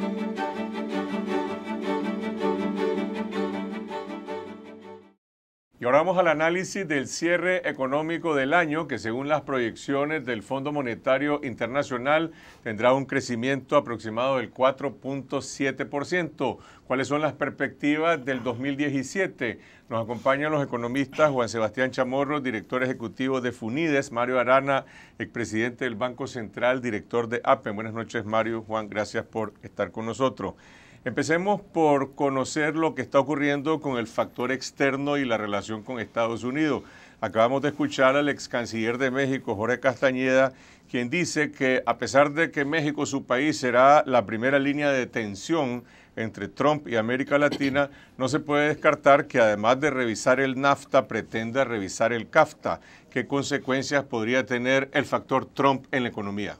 Thank you. Y ahora vamos al análisis del cierre económico del año, que según las proyecciones del Fondo Monetario Internacional tendrá un crecimiento aproximado del 4.7%. ¿Cuáles son las perspectivas del 2017? Nos acompañan los economistas Juan Sebastián Chamorro, director ejecutivo de Funides, Mario Arana, expresidente del Banco Central, director de APEN. Buenas noches, Mario, Juan, gracias por estar con nosotros. Empecemos por conocer lo que está ocurriendo con el factor externo y la relación con Estados Unidos. Acabamos de escuchar al ex canciller de México, Jorge Castañeda, quien dice que a pesar de que México, su país, será la primera línea de tensión entre Trump y América Latina, no se puede descartar que además de revisar el NAFTA, pretenda revisar el CAFTA. ¿Qué consecuencias podría tener el factor Trump en la economía?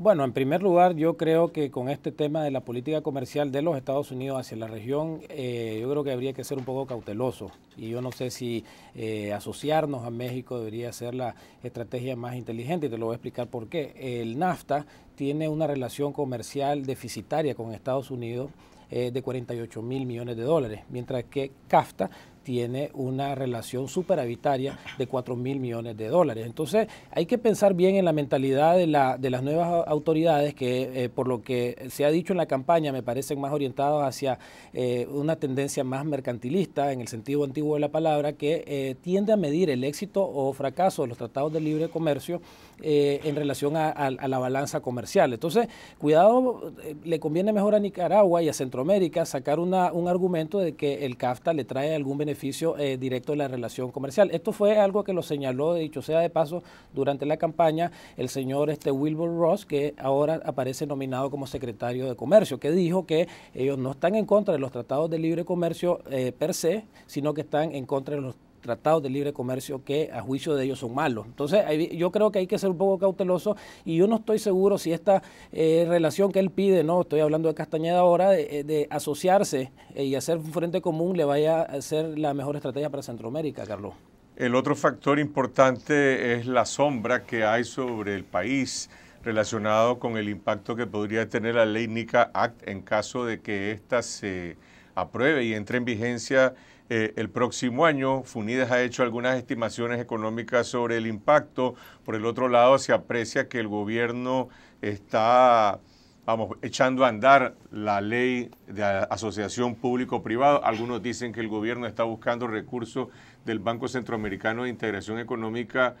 Bueno, en primer lugar, yo creo que con este tema de la política comercial de los Estados Unidos hacia la región, eh, yo creo que habría que ser un poco cauteloso. Y yo no sé si eh, asociarnos a México debería ser la estrategia más inteligente, y te lo voy a explicar por qué. El NAFTA tiene una relación comercial deficitaria con Estados Unidos eh, de 48 mil millones de dólares, mientras que CAFTA tiene una relación superavitaria de 4 mil millones de dólares. Entonces hay que pensar bien en la mentalidad de, la, las nuevas autoridades que eh, por lo que se ha dicho en la campaña me parecen más orientados hacia eh, una tendencia más mercantilista en el sentido antiguo de la palabra que eh, tiende a medir el éxito o fracaso de los tratados de libre comercio en relación a, la balanza comercial. Entonces, cuidado, le conviene mejor a Nicaragua y a Centroamérica sacar un argumento de que el CAFTA le trae algún beneficio eh, directo de la relación comercial. Esto fue algo que lo señaló, dicho sea de paso, durante la campaña el señor este, Wilbur Ross, que ahora aparece nominado como secretario de Comercio, que dijo que ellos no están en contra de los tratados de libre comercio eh, per se, sino que están en contra de los tratados de libre comercio que a juicio de ellos son malos. Entonces yo creo que hay que ser un poco cauteloso y yo no estoy seguro si esta eh, relación que él pide, no estoy hablando de Castañeda ahora, de, eh, asociarse eh, y hacer un frente común le vaya a ser la mejor estrategia para Centroamérica, Carlos. El otro factor importante es la sombra que hay sobre el país relacionado con el impacto que podría tener la ley NICA Act en caso de que ésta se apruebe y entre en vigencia eh, el próximo año. Funides ha hecho algunas estimaciones económicas sobre el impacto. Por el otro lado, se aprecia que el gobierno está vamos, echando a andar la ley de asociación público-privado. Algunos dicen que el gobierno está buscando recursos del Banco Centroamericano de Integración Económica,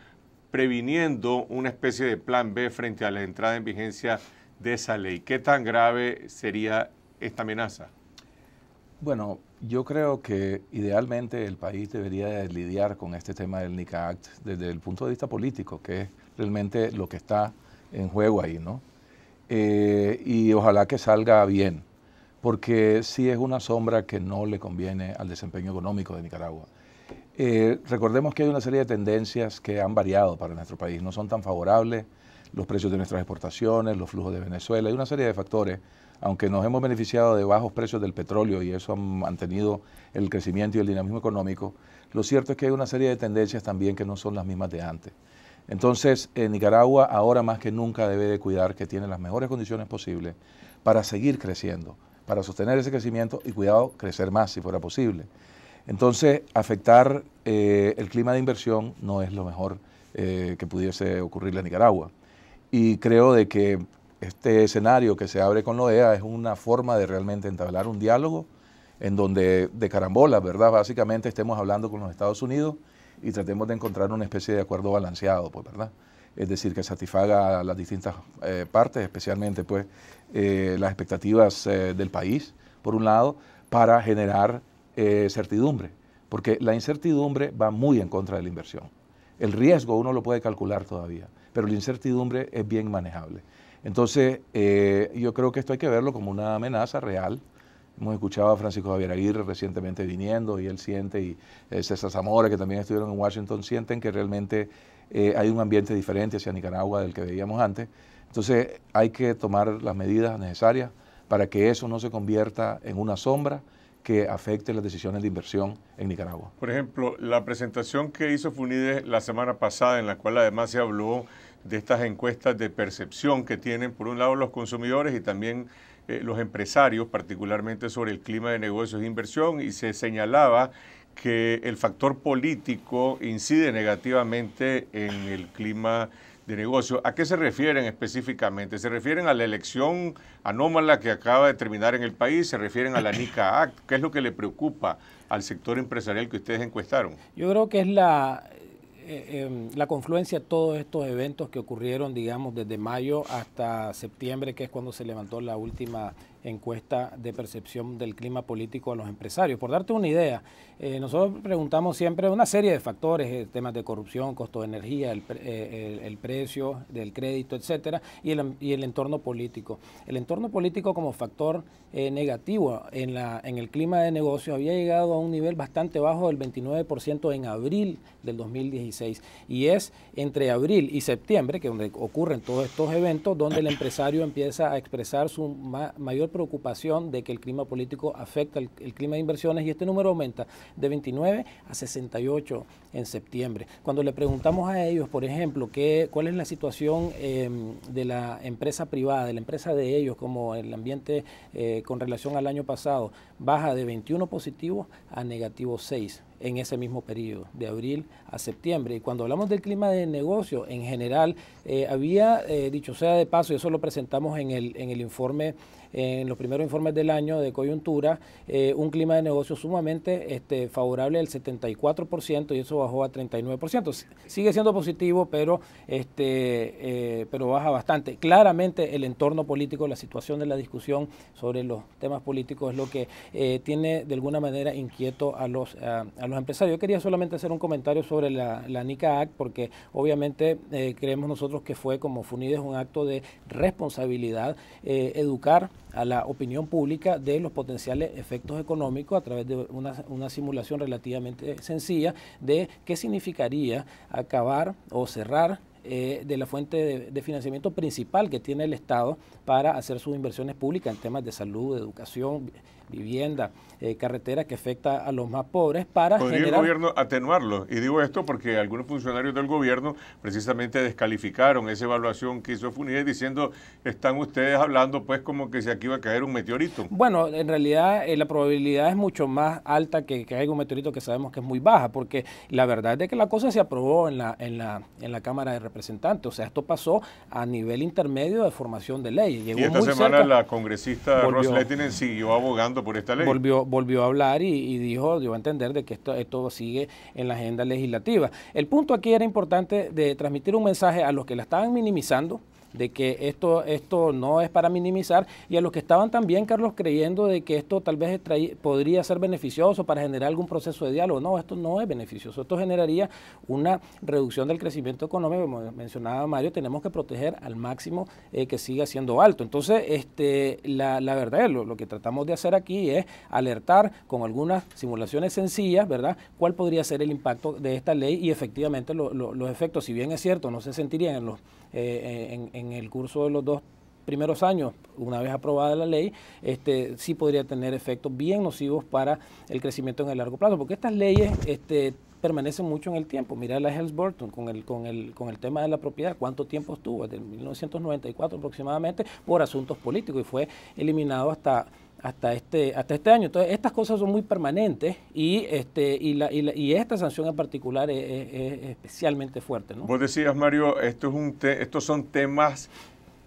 previniendo una especie de plan B frente a la entrada en vigencia de esa ley. ¿Qué tan grave sería esta amenaza? Bueno, yo creo que idealmente el país debería lidiar con este tema del NICA Act desde el punto de vista político, que es realmente lo que está en juego ahí, ¿no? Eh, y ojalá que salga bien, porque sí es una sombra que no le conviene al desempeño económico de Nicaragua. Eh, recordemos que hay una serie de tendencias que han variado para nuestro país, no son tan favorables los precios de nuestras exportaciones, los flujos de Venezuela, hay una serie de factores aunque nos hemos beneficiado de bajos precios del petróleo y eso ha mantenido el crecimiento y el dinamismo económico, lo cierto es que hay una serie de tendencias también que no son las mismas de antes. Entonces, Nicaragua ahora más que nunca debe de cuidar que tiene las mejores condiciones posibles para seguir creciendo, para sostener ese crecimiento y cuidado, crecer más si fuera posible. Entonces, afectar eh, el clima de inversión no es lo mejor eh, que pudiese ocurrirle a Nicaragua. Y creo de que este escenario que se abre con la OEA es una forma de realmente entablar un diálogo en donde de carambola, ¿verdad? Básicamente estemos hablando con los Estados Unidos y tratemos de encontrar una especie de acuerdo balanceado, pues, ¿verdad? Es decir, que satisfaga a las distintas eh, partes, especialmente pues eh, las expectativas eh, del país, por un lado, para generar certidumbre, porque la incertidumbre va muy en contra de la inversión. El riesgo uno lo puede calcular todavía, pero la incertidumbre es bien manejable. Entonces, eh, yo creo que esto hay que verlo como una amenaza real. Hemos escuchado a Francisco Javier Aguirre recientemente viniendo y él siente, y eh, César Zamora, que también estuvieron en Washington, sienten que realmente eh, hay un ambiente diferente hacia Nicaragua del que veíamos antes. Entonces, hay que tomar las medidas necesarias para que eso no se convierta en una sombra que afecte las decisiones de inversión en Nicaragua. Por ejemplo, la presentación que hizo Funides la semana pasada, en la cual además se habló de estas encuestas de percepción que tienen, por un lado, los consumidores y también eh, los empresarios, particularmente sobre el clima de negocios e inversión, y se señalaba que el factor político incide negativamente en el clima de negocios. ¿A qué se refieren específicamente? ¿Se refieren a la elección anómala que acaba de terminar en el país? ¿Se refieren a la NICA Act? ¿Qué es lo que le preocupa al sector empresarial que ustedes encuestaron? Yo creo que es la, eh, em, la confluencia de todos estos eventos que ocurrieron, digamos, desde mayo hasta septiembre, que es cuando se levantó la última encuesta de percepción del clima político a los empresarios. Por darte una idea, eh, nosotros preguntamos siempre una serie de factores, eh, temas de corrupción, costo de energía, el, eh, precio del crédito, etcétera, y el, entorno político. El entorno político como factor negativo en, la, en el clima de negocio había llegado a un nivel bastante bajo del 29% en abril del 2016 y es entre abril y septiembre que donde ocurren todos estos eventos donde el empresario empieza a expresar su mayor preocupación de que el clima político afecta el, clima de inversiones y este número aumenta de 29 a 68 en septiembre. Cuando le preguntamos a ellos, por ejemplo, qué, cuál es la situación em, de la empresa privada, de la empresa de ellos, como el ambiente eh, con relación al año pasado, baja de 21 positivos a negativo 6 en ese mismo periodo, de abril a septiembre. Y cuando hablamos del clima de negocio en general, eh, había, eh, dicho sea de paso, y eso lo presentamos en el, en el informe en los primeros informes del año de coyuntura eh, un clima de negocio sumamente este, favorable al 74% y eso bajó a 39%. Sigue siendo positivo, pero, este, eh, pero baja bastante. Claramente el entorno político, la situación de la discusión sobre los temas políticos es lo que eh, tiene de alguna manera inquieto a los, a, los empresarios. Yo quería solamente hacer un comentario sobre la, la NICA Act porque obviamente creemos nosotros que fue como FUNIDES un acto de responsabilidad, educar a la opinión pública de los potenciales efectos económicos a través de una, simulación relativamente sencilla de qué significaría acabar o cerrar eh, de la fuente de, financiamiento principal que tiene el Estado para hacer sus inversiones públicas en temas de salud, educación, vivienda, eh, carretera que afecta a los más pobres para ¿Podría el gobierno atenuarlo? Y digo esto porque algunos funcionarios del gobierno precisamente descalificaron esa evaluación que hizo FUNIDE diciendo están ustedes hablando pues como que si aquí va a caer un meteorito. Bueno, en realidad eh, la probabilidad es mucho más alta que caiga un meteorito que sabemos que es muy baja porque la verdad es que la cosa se aprobó en la, en la, en la Cámara de Representantes. O sea, esto pasó a nivel intermedio de formación de ley. y esta semana la congresista siguió abogando por esta ley. Volvió, volvió a hablar y, y, dijo, dio a entender de que esto, esto sigue en la agenda legislativa. El punto aquí era importante de transmitir un mensaje a los que la estaban minimizando, de que esto, esto no es para minimizar y a los que estaban también, Carlos, creyendo de que esto tal vez podría ser beneficioso para generar algún proceso de diálogo. No, esto no es beneficioso, esto generaría una reducción del crecimiento económico, como mencionaba Mario, tenemos que proteger al máximo eh, que siga siendo alto. Entonces, este, la, la verdad, lo, lo, que tratamos de hacer aquí es alertar con algunas simulaciones sencillas, ¿verdad?, cuál podría ser el impacto de esta ley y efectivamente los efectos, si bien es cierto, no se sentirían en los eh, en, el curso de los dos primeros años, una vez aprobada la ley, este, sí podría tener efectos bien nocivos para el crecimiento en el largo plazo, porque estas leyes este, permanecen mucho en el tiempo. Mira la Hells Burton con el, con, el, con el tema de la propiedad, cuánto tiempo estuvo, desde 1994 aproximadamente, por asuntos políticos y fue eliminado hasta hasta este, hasta este año. Entonces, estas cosas son muy permanentes y, este, y, la, y, esta sanción en particular es, especialmente fuerte. ¿no? Vos decías, Mario, esto es un estos son temas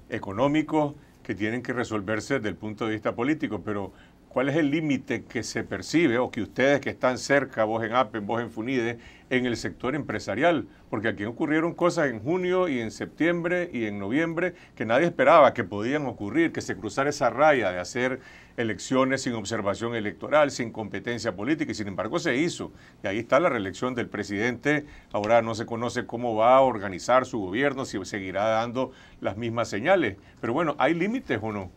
económicos que tienen que resolverse desde el punto de vista político, pero ¿cuál es el límite que se percibe o que ustedes que están cerca, vos en APEN, vos en FUNIDE, en el sector empresarial? Porque aquí ocurrieron cosas en junio y en septiembre y en noviembre que nadie esperaba que podían ocurrir, que se cruzara esa raya de hacer elecciones sin observación electoral, sin competencia política, y sin embargo se hizo. Y ahí está la reelección del presidente. Ahora no se conoce cómo va a organizar su gobierno, si seguirá dando las mismas señales. Pero bueno, ¿hay límites o no?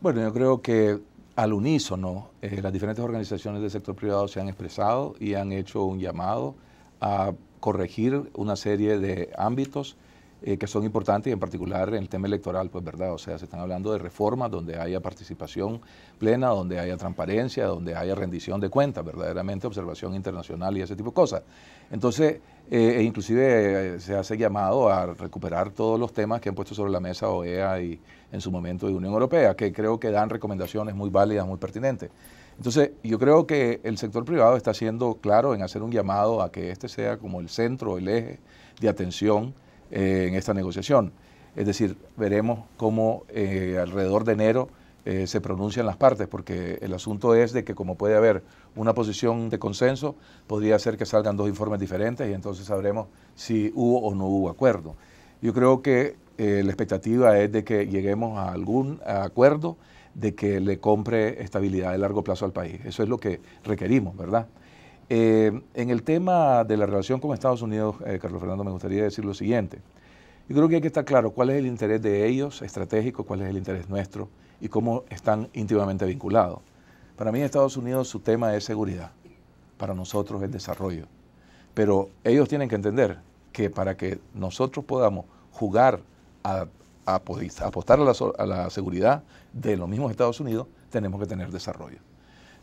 Bueno, yo creo que al unísono eh, las diferentes organizaciones del sector privado se han expresado y han hecho un llamado a corregir una serie de ámbitos eh, que son importantes, y en particular en el tema electoral, pues verdad, o sea, se están hablando de reformas donde haya participación plena, donde haya transparencia, donde haya rendición de cuentas, verdaderamente observación internacional y ese tipo de cosas. Entonces, eh, e inclusive eh, se hace llamado a recuperar todos los temas que han puesto sobre la mesa OEA y en su momento de Unión Europea, que creo que dan recomendaciones muy válidas, muy pertinentes. Entonces, yo creo que el sector privado está siendo claro en hacer un llamado a que este sea como el centro, el eje de atención eh, en esta negociación. Es decir, veremos cómo eh, alrededor de enero eh, se pronuncian las partes, porque el asunto es de que como puede haber una posición de consenso, podría ser que salgan dos informes diferentes y entonces sabremos si hubo o no hubo acuerdo. Yo creo que la expectativa es de que lleguemos a algún acuerdo de que le compre estabilidad de largo plazo al país. Eso es lo que requerimos, ¿verdad? Eh, en el tema de la relación con Estados Unidos, eh, Carlos Fernando, me gustaría decir lo siguiente. Yo creo que hay que estar claro cuál es el interés de ellos estratégico, cuál es el interés nuestro y cómo están íntimamente vinculados. Para mí, Estados Unidos, su tema es seguridad. Para nosotros es desarrollo. Pero ellos tienen que entender que para que nosotros podamos jugar a, apostar a la seguridad de los mismos Estados Unidos, tenemos que tener desarrollo.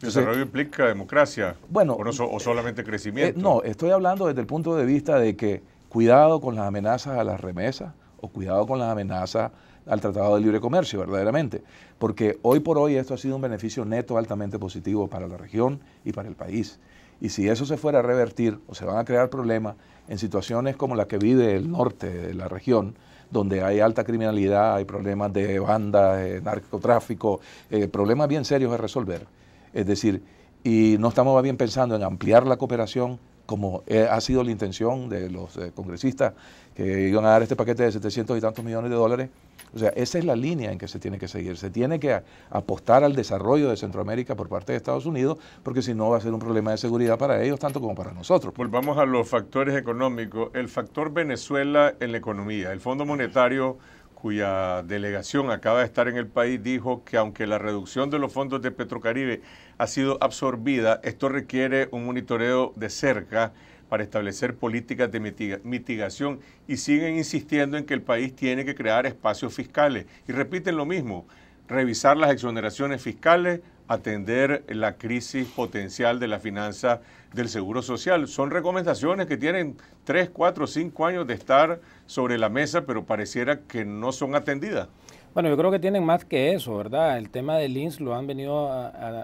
Desarrollo implica democracia. o, eh, solamente eh, crecimiento. no, estoy hablando desde el punto de vista de que cuidado con las amenazas a las remesas o cuidado con las amenazas al Tratado de Libre Comercio, verdaderamente. Porque hoy por hoy esto ha sido un beneficio neto altamente positivo para la región y para el país. Y si eso se fuera a revertir o se van a crear problemas en situaciones como la que vive el norte de la región, donde hay alta criminalidad, hay problemas de bandas, de narcotráfico, eh, problemas bien serios a resolver es decir, y no estamos bien pensando en ampliar la cooperación como eh, ha sido la intención de los eh, congresistas que iban a dar este paquete de 700 y tantos millones de dólares. O sea, esa es la línea en que se tiene que seguir. Se tiene que apostar al desarrollo de Centroamérica por parte de Estados Unidos, porque si no va a ser un problema de seguridad para ellos tanto como para nosotros. Volvamos a los factores económicos. El factor Venezuela en la economía. El Fondo Monetario cuya delegación acaba de estar en el país, dijo que aunque la reducción de los fondos de Petrocaribe ha sido absorbida, esto requiere un monitoreo de cerca para establecer políticas de mitigación y siguen insistiendo en que el país tiene que crear espacios fiscales. Y repiten lo mismo, revisar las exoneraciones fiscales, atender la crisis potencial de la finanza del Seguro Social. Son recomendaciones que tienen tres cuatro cinco años de estar sobre la mesa, pero pareciera que no son atendidas. Bueno, yo creo que tienen más que eso, ¿verdad? El tema del INS lo han venido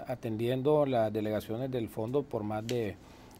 atendiendo las delegaciones del fondo por más de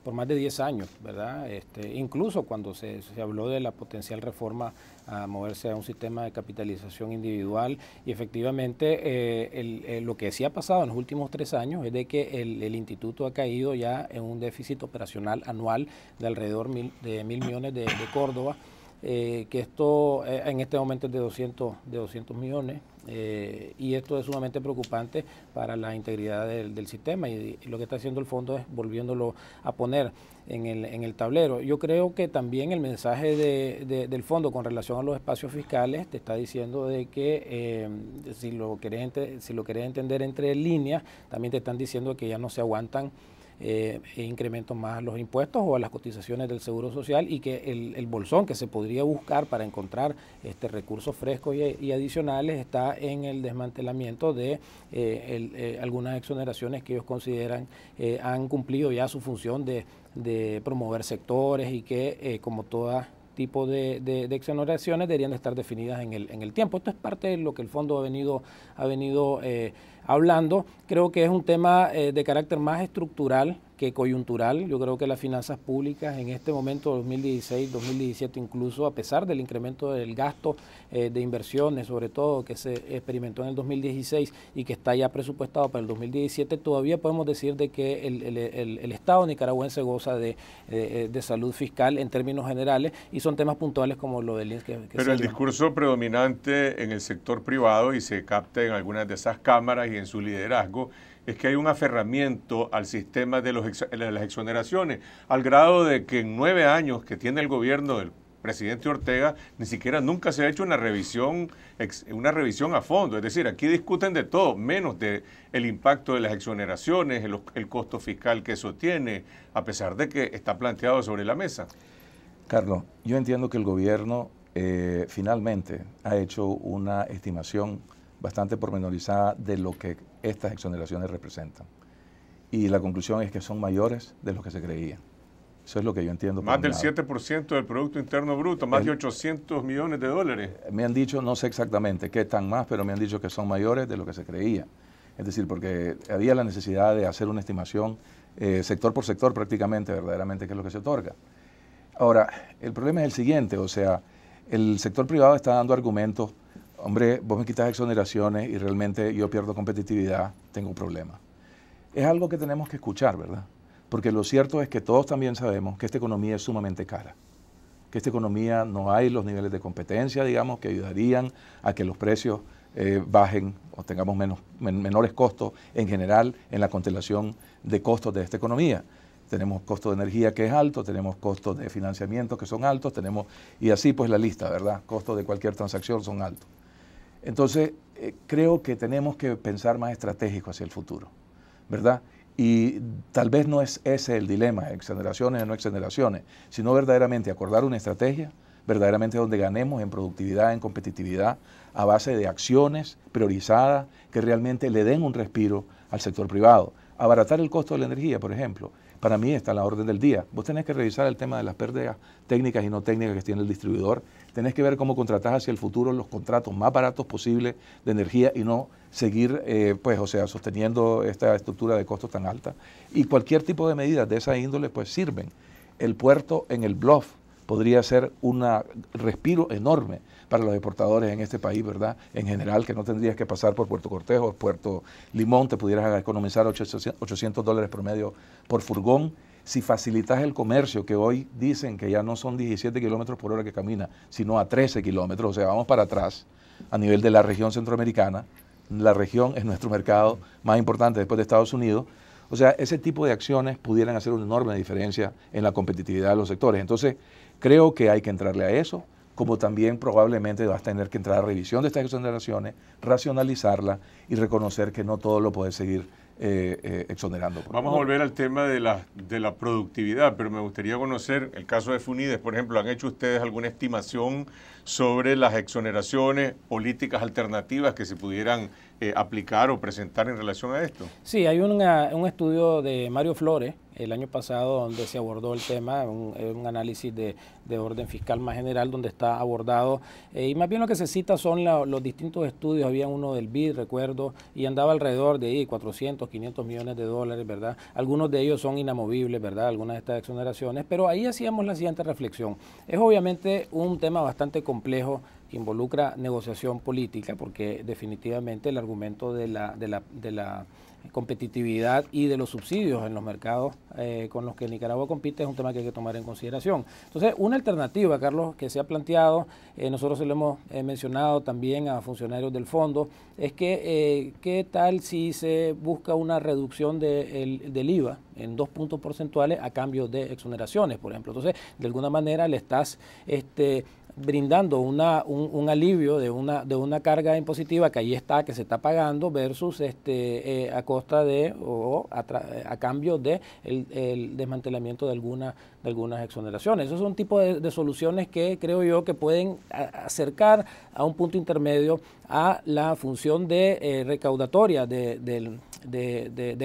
por más de 10 años, ¿verdad? Este, incluso cuando se, habló de la potencial reforma a moverse a un sistema de capitalización individual y efectivamente eh, eh, lo que sí ha pasado en los últimos tres años es de que el, instituto ha caído ya en un déficit operacional anual de alrededor de mil millones de, Córdoba, eh, que esto en este momento es de 200, de 200 millones eh, y esto es sumamente preocupante para la integridad del, sistema y, lo que está haciendo el fondo es volviéndolo a poner en el, en el tablero. Yo creo que también el mensaje de, del fondo con relación a los espacios fiscales te está diciendo de que eh, si, lo querés, si lo querés entender entre líneas, también te están diciendo que ya no se aguantan eh, incremento más los impuestos o a las cotizaciones del Seguro Social y que el, el bolsón que se podría buscar para encontrar este recursos frescos y, adicionales está en el desmantelamiento de eh, eh, algunas exoneraciones que ellos consideran eh, han cumplido ya su función de, de promover sectores y que como todas tipo de, exoneraciones deberían de estar definidas en el, tiempo. Esto es parte de lo que el fondo ha venido, ha venido eh, hablando. Creo que es un tema eh, de carácter más estructural que coyuntural. Yo creo que las finanzas públicas en este momento, 2016, 2017 incluso, a pesar del incremento del gasto eh, de inversiones, sobre todo que se experimentó en el 2016 y que está ya presupuestado para el 2017, todavía podemos decir de que el, Estado nicaragüense goza eh, eh, de, salud fiscal en términos generales y son temas puntuales como lo del INS. Pero el discurso predominante en el sector privado y se capta en algunas de esas cámaras y en su liderazgo es que hay un aferramiento al sistema de, las exoneraciones, al grado de que en nueve años que tiene el gobierno del presidente Ortega, ni siquiera nunca se ha hecho una revisión, una revisión a fondo. Es decir, aquí discuten de todo, menos de el impacto de las exoneraciones, el, costo fiscal que eso tiene, a pesar de que está planteado sobre la mesa. Carlos, yo entiendo que el gobierno eh, finalmente ha hecho una estimación bastante pormenorizada de lo que estas exoneraciones representan. Y la conclusión es que son mayores de lo que se creía. Eso es lo que yo entiendo. Más del 7% del Producto Interno Bruto, más de 800 millones de dólares. Eh, me han dicho, no sé exactamente qué tan más, pero me han dicho que son mayores de lo que se creía. Es decir, porque había la necesidad de hacer una estimación eh, sector por sector prácticamente, verdaderamente, que es lo que se otorga. Ahora, el problema es el siguiente, o sea, el sector privado está dando argumentos hombre, vos me quitas exoneraciones y realmente yo pierdo competitividad, tengo un problema. Es algo que tenemos que escuchar, ¿verdad? Porque lo cierto es que todos también sabemos que esta economía es sumamente cara, que esta economía no hay los niveles de competencia, digamos, que ayudarían a que los precios eh, bajen o tengamos menores costos en general en la constelación de costos de esta economía. Tenemos costos de energía que es alto, tenemos costos de financiamiento que son altos, tenemos, y así pues la lista, ¿verdad? Costos de cualquier transacción son altos. Entonces, eh, creo que tenemos que pensar más estratégico hacia el futuro, ¿verdad? Y tal vez no es ese el dilema, exoneraciones o no exoneraciones, sino verdaderamente acordar una estrategia, verdaderamente donde ganemos en productividad, en competitividad, a base de acciones priorizadas que realmente le den un respiro al sector privado. Abaratar el costo de la energía, por ejemplo, para mí está en la orden del día. Vos tenés que revisar el tema de las pérdidas técnicas y no técnicas que tiene el distribuidor tenés que ver cómo contratar hacia el futuro los contratos más baratos posibles de energía y no seguir, eh, pues, o sea, sosteniendo esta estructura de costos tan alta. Y cualquier tipo de medidas de esa índole, pues, sirven. El puerto en el bluff podría ser un respiro enorme para los exportadores en este país, ¿verdad? En general, que no tendrías que pasar por Puerto Cortejo, Puerto Limón, te pudieras economizar 800 dólares promedio por furgón si facilitas el comercio, que hoy dicen que ya no son 17 kilómetros por hora que camina, sino a 13 kilómetros, o sea, vamos para atrás a nivel de la región centroamericana, la región es nuestro mercado más importante después de Estados Unidos, o sea, ese tipo de acciones pudieran hacer una enorme diferencia en la competitividad de los sectores. Entonces, creo que hay que entrarle a eso como también probablemente vas a tener que entrar a revisión de estas exoneraciones, racionalizarla y reconocer que no todo lo puedes seguir eh, eh, exonerando. Vamos a volver al tema de la, de la productividad, pero me gustaría conocer el caso de Funides, por ejemplo, ¿han hecho ustedes alguna estimación sobre las exoneraciones, políticas alternativas que se pudieran eh, aplicar o presentar en relación a esto? Sí, hay un ah, estudio de Mario Flores el año pasado donde se abordó el tema, un, eh, análisis de, orden fiscal más general donde está abordado. Eh, y más bien lo que se cita son los distintos estudios, había uno del BID, recuerdo, y andaba alrededor de ahí 400, 500 millones de dólares, ¿verdad? Algunos de ellos son inamovibles, ¿verdad? Algunas de estas exoneraciones, pero ahí hacíamos la siguiente reflexión. Es obviamente un tema bastante complejo que involucra negociación política, porque definitivamente el argumento de la, de la competitividad y de los subsidios en los mercados eh, con los que Nicaragua compite es un tema que hay que tomar en consideración. Entonces, una alternativa, Carlos, que se ha planteado, eh, nosotros se lo hemos eh, mencionado también a funcionarios del fondo, es que qué tal si se busca una reducción del IVA en dos puntos porcentuales a cambio de exoneraciones, por ejemplo. Entonces, de alguna manera le estás este, brindando una, un, alivio de una, de una carga impositiva que ahí está, que se está pagando, versus este, eh, a costa de o a, cambio de el, desmantelamiento de, alguna, de algunas exoneraciones. Esos son tipos de, soluciones que creo yo que pueden acercar a un punto intermedio a la función de eh, recaudatoria del... del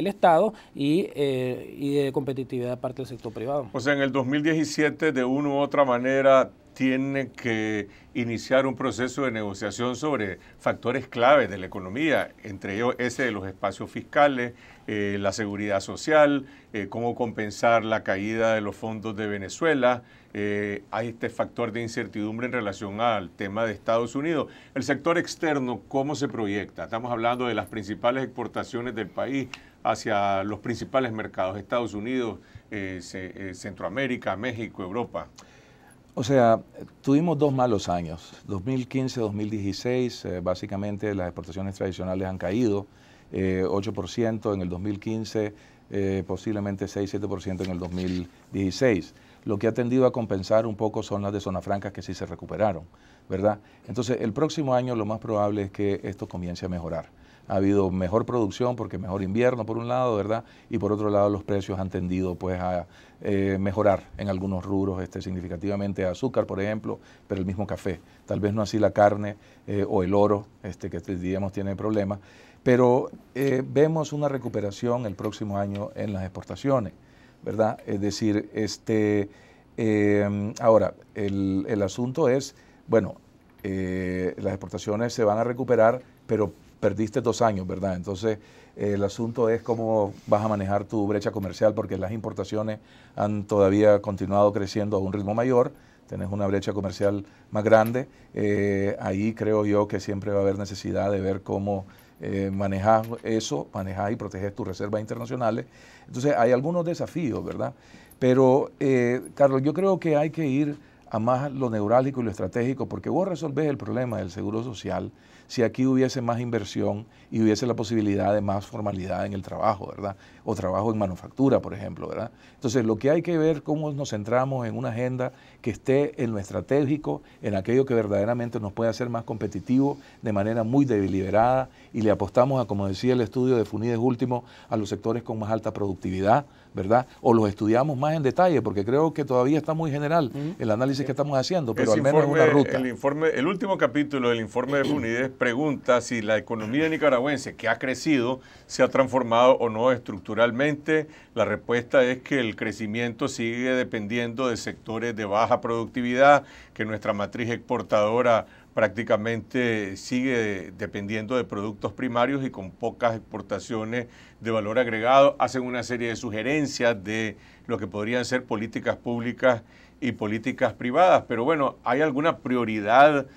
Estado y, eh, y de competitividad de parte del sector privado. O sea, en el 2017, de una u otra manera, tiene que iniciar un proceso de negociación sobre factores claves de la economía, entre ellos ese de los espacios fiscales, eh, la seguridad social, eh, cómo compensar la caída de los fondos de Venezuela. Eh, hay este factor de incertidumbre en relación al tema de Estados Unidos. El sector externo, ¿cómo se proyecta? Estamos hablando de las principales exportaciones del país hacia los principales mercados, Estados Unidos, Centroamérica, México, Europa. O sea, tuvimos dos malos años, 2015-2016, eh, básicamente las exportaciones tradicionales han caído, 8% eh, en el 2015, eh, posiblemente 6-7% en el 2016. Lo que ha tendido a compensar un poco son las de zona franca que sí se recuperaron, ¿verdad? Entonces, el próximo año lo más probable es que esto comience a mejorar ha habido mejor producción porque mejor invierno por un lado, ¿verdad? Y por otro lado los precios han tendido pues a eh, mejorar en algunos rubros este, significativamente, azúcar por ejemplo, pero el mismo café, tal vez no así la carne eh, o el oro, este, que digamos tiene problemas, pero eh, vemos una recuperación el próximo año en las exportaciones, ¿verdad? Es decir, este, em, ahora, el, el, asunto es, bueno, las exportaciones se van a recuperar, pero perdiste dos años, ¿verdad? Entonces, el asunto es cómo vas a manejar tu brecha comercial, porque las importaciones han todavía continuado creciendo a un ritmo mayor, tenés una brecha comercial más grande, eh, ahí creo yo que siempre va a haber necesidad de ver cómo eh, manejar eso, manejar y proteger tus reservas internacionales. Entonces, hay algunos desafíos, ¿verdad? Pero, eh, Carlos, yo creo que hay que ir a más lo neurálgico y lo estratégico, porque vos resolvés el problema del seguro social, si aquí hubiese más inversión y hubiese la posibilidad de más formalidad en el trabajo, ¿verdad? O trabajo en manufactura, por ejemplo, ¿verdad? Entonces, lo que hay que ver cómo nos centramos en una agenda que esté en lo estratégico, en aquello que verdaderamente nos puede hacer más competitivo de manera muy deliberada y le apostamos a, como decía el estudio de Funides último, a los sectores con más alta productividad ¿verdad? O los estudiamos más en detalle, porque creo que todavía está muy general el análisis que estamos haciendo, pero al menos una ruta. El, informe, el último capítulo del informe de FUNIDES pregunta si la economía nicaragüense, que ha crecido, se ha transformado o no estructuralmente. La respuesta es que el crecimiento sigue dependiendo de sectores de baja productividad, que nuestra matriz exportadora prácticamente sigue dependiendo de productos primarios y con pocas exportaciones de valor agregado. Hacen una serie de sugerencias de lo que podrían ser políticas públicas y políticas privadas, pero bueno, ¿hay alguna prioridad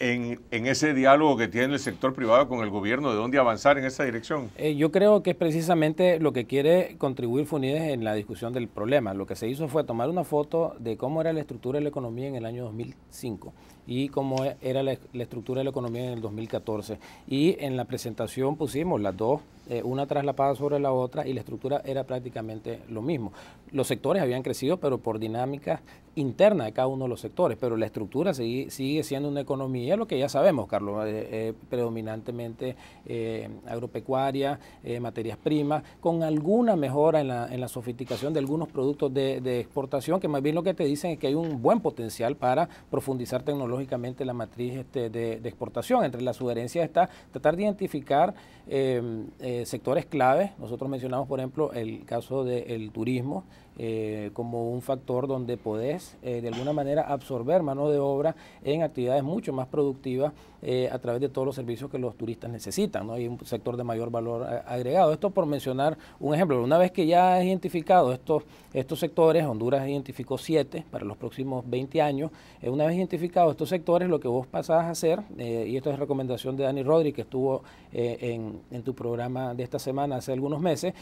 en, ese diálogo que tiene el sector privado con el gobierno de dónde avanzar en esa dirección? Eh, yo creo que es precisamente lo que quiere contribuir FUNIDES en la discusión del problema. Lo que se hizo fue tomar una foto de cómo era la estructura de la economía en el año 2005 y cómo e-, era e-, la, estructura de la economía en el 2014. Y en la presentación pusimos las dos, eh, una traslapada sobre la otra, y la estructura era prácticamente lo mismo. Los sectores habían crecido, pero por dinámica interna de cada uno de los sectores, pero la estructura sigue, siendo una economía, lo que ya sabemos, Carlos, eh, eh, predominantemente agropecuaria, materias primas, con alguna mejora en la, sofisticación de algunos productos de exportación, que más bien lo que te dicen es que hay un buen potencial para profundizar tecnología lógicamente la matriz este, de, exportación. Entre las sugerencias está tratar de identificar em, eh, sectores claves. Nosotros mencionamos, por ejemplo, el caso del turismo eh, como un factor donde podés eh, de alguna manera absorber mano de obra en actividades mucho más productivas eh, a través de todos los servicios que los turistas necesitan. ¿no? Hay un sector de mayor valor agregado. Esto por mencionar un ejemplo. Una vez que ya has identificado estos, estos sectores, Honduras identificó siete para los próximos 20 años, eh, una vez identificados estos sectores, lo que vos pasás a hacer, eh, y esto es recomendación de Dani Rodri, que estuvo en, en, tu programa de esta semana hace algunos meses,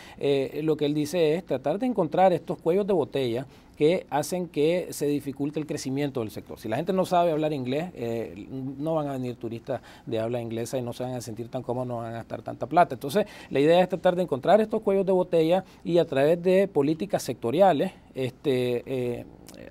lo que él dice es tratar de encontrar estos cuellos de botella que hacen que se dificulte el crecimiento del sector. Si la gente no sabe hablar inglés, eh, no van a venir turistas de habla inglesa y no se van a sentir tan cómodos, no van a gastar tanta plata. Entonces, la idea es tratar de encontrar estos cuellos de botella y a través de políticas sectoriales, este, eh,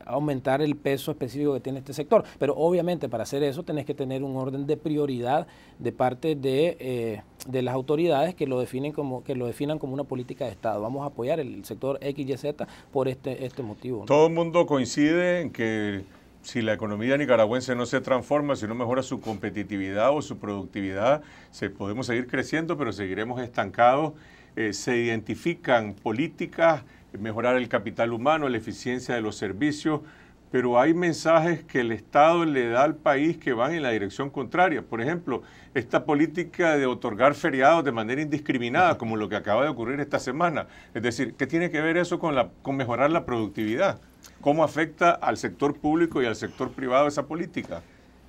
aumentar el peso específico que tiene este sector. Pero obviamente para hacer eso tenés que tener un orden de prioridad de parte de... Eh, de las autoridades que lo definen como que lo definan como una política de Estado. Vamos a apoyar el sector X y Z por este este motivo. Todo el mundo coincide en que si la economía nicaragüense no se transforma, si no mejora su competitividad o su productividad, se, podemos seguir creciendo, pero seguiremos estancados. Eh, se identifican políticas, mejorar el capital humano, la eficiencia de los servicios, pero hay mensajes que el Estado le da al país que van en la dirección contraria. Por ejemplo, esta política de otorgar feriados de manera indiscriminada, como lo que acaba de ocurrir esta semana. Es decir, ¿qué tiene que ver eso con, la, con mejorar la productividad? ¿Cómo afecta al sector público y al sector privado esa política?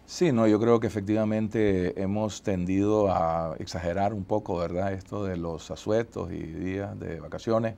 Sí, no, yo creo que efectivamente hemos tendido a exagerar un poco, ¿verdad? Esto de los asuetos y días de vacaciones.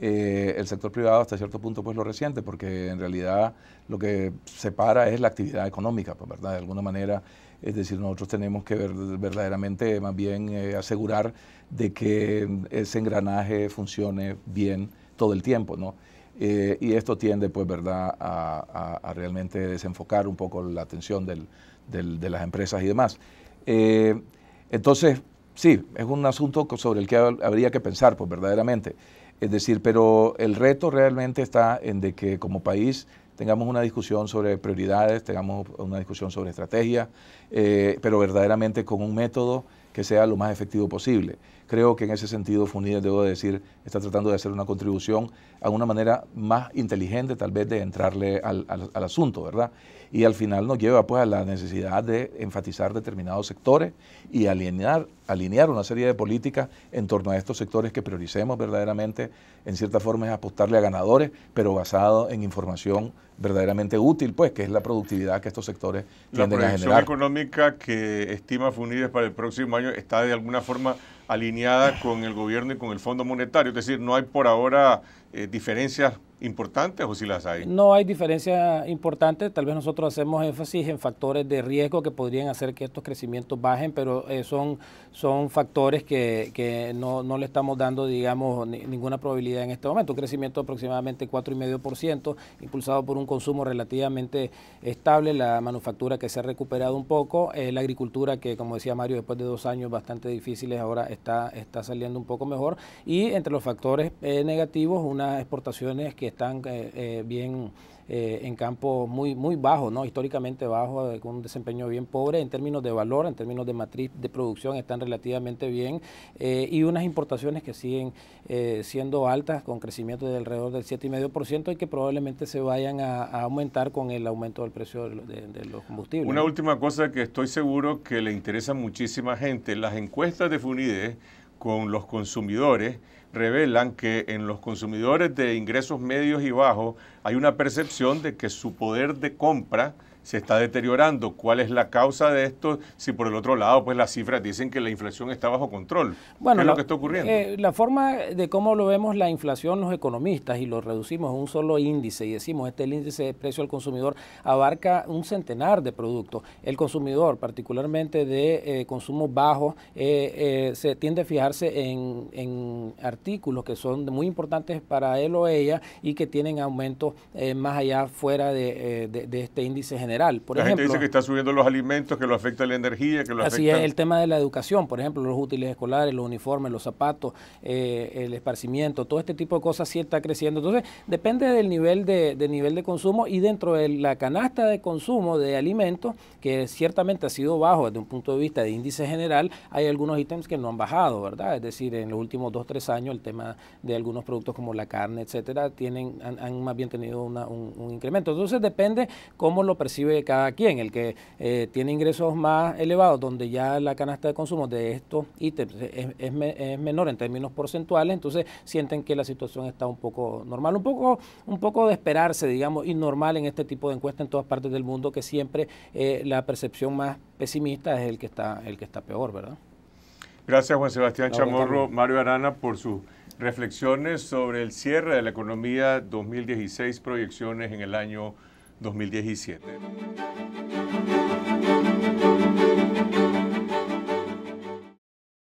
Eh, el sector privado hasta cierto punto pues lo resiente porque en realidad lo que separa es la actividad económica, pues, ¿verdad? De alguna manera, es decir, nosotros tenemos que ver, verdaderamente más bien eh, asegurar de que ese engranaje funcione bien todo el tiempo, eh, y esto tiende, pues, ¿verdad?, a, realmente desenfocar un poco la atención de las empresas y demás. entonces, sí, es un asunto sobre el que habría que pensar, pues, verdaderamente. Es decir, pero el reto realmente está en de que como país tengamos una discusión sobre prioridades, tengamos una discusión sobre estrategia, eh, pero verdaderamente con un método que sea lo más efectivo posible. Creo que en ese sentido FUNIDES, debo decir, está tratando de hacer una contribución a una manera más inteligente tal vez de entrarle al, asunto, ¿verdad? Y al final nos lleva pues a la necesidad de enfatizar determinados sectores y alinear, alinear una serie de políticas en torno a estos sectores que prioricemos verdaderamente, en cierta forma es apostarle a ganadores, pero basado en información verdaderamente útil, pues, que es la productividad que estos sectores tienden generar. La proyección económica que estima FUNIDES para el próximo año está de alguna forma alineada con el gobierno y con el Fondo Monetario. Es decir, no hay por ahora eh, diferencias importantes o si las hay? No hay diferencias importantes, tal vez nosotros hacemos énfasis en factores de riesgo que podrían hacer que estos crecimientos bajen, pero eh, son, son factores que, no, no, le estamos dando, digamos, ninguna probabilidad en este momento. Un crecimiento de aproximadamente 4,5%, impulsado por un consumo relativamente estable, la manufactura que se ha recuperado un poco, eh, la agricultura que, como decía Mario, después de dos años bastante difíciles, ahora está, está saliendo un poco mejor, y entre los factores negativos, una exportaciones que están eh, eh, bien eh, en campo muy, muy ¿no? históricamente bajo, con un desempeño bien pobre en términos de valor, en términos de matriz de producción están relativamente bien y unas importaciones que siguen siendo altas con crecimiento de alrededor del 7,5% y que probablemente se vayan a, aumentar con el aumento del precio de, los combustibles. Una última cosa que estoy seguro que le interesa muchísima gente, las encuestas de Funide con los consumidores revelan que en los consumidores de ingresos medios y bajos hay una percepción de que su poder de compra se está deteriorando, cuál es la causa de esto, si por el otro lado, pues las cifras dicen que la inflación está bajo control. Bueno, es lo, que está ocurriendo? Eh, la forma de cómo lo vemos la inflación los economistas y lo reducimos a un solo índice y decimos, este el índice de precio al consumidor abarca un centenar de productos. El consumidor, particularmente de eh, consumo bajo, eh, se tiende a fijarse en, artículos que son muy importantes para él o ella y que tienen aumentos más allá fuera de este índice general la gente dice que está subiendo los alimentos, que lo afecta la energía, que lo así es el tema de la educación, por ejemplo, los útiles escolares, los uniformes, los zapatos, eh, el esparcimiento, todo este tipo de cosas sí está creciendo. Entonces, depende del nivel de, nivel de consumo y dentro de la canasta de consumo de alimentos, que ciertamente ha sido bajo desde un punto de vista de índice general, hay algunos ítems que no han bajado, ¿verdad? Es decir, en los últimos dos, tres años el tema de algunos productos como la carne, etcétera, tienen, han, más bien tenido un, incremento. Entonces, depende cómo lo perciben cada quien. El que eh, tiene ingresos más elevados, donde ya la canasta de consumo de estos ítems es, menor en términos porcentuales, entonces sienten que la situación está un poco normal, un poco, un poco de esperarse, digamos, y normal en este tipo de encuesta en todas partes del mundo, que siempre eh, la percepción más pesimista es el que está, el que está peor, ¿verdad? Gracias Juan Sebastián Chamorro, Mario Arana por sus reflexiones sobre el cierre de la economía 2016, proyecciones en el año 2017.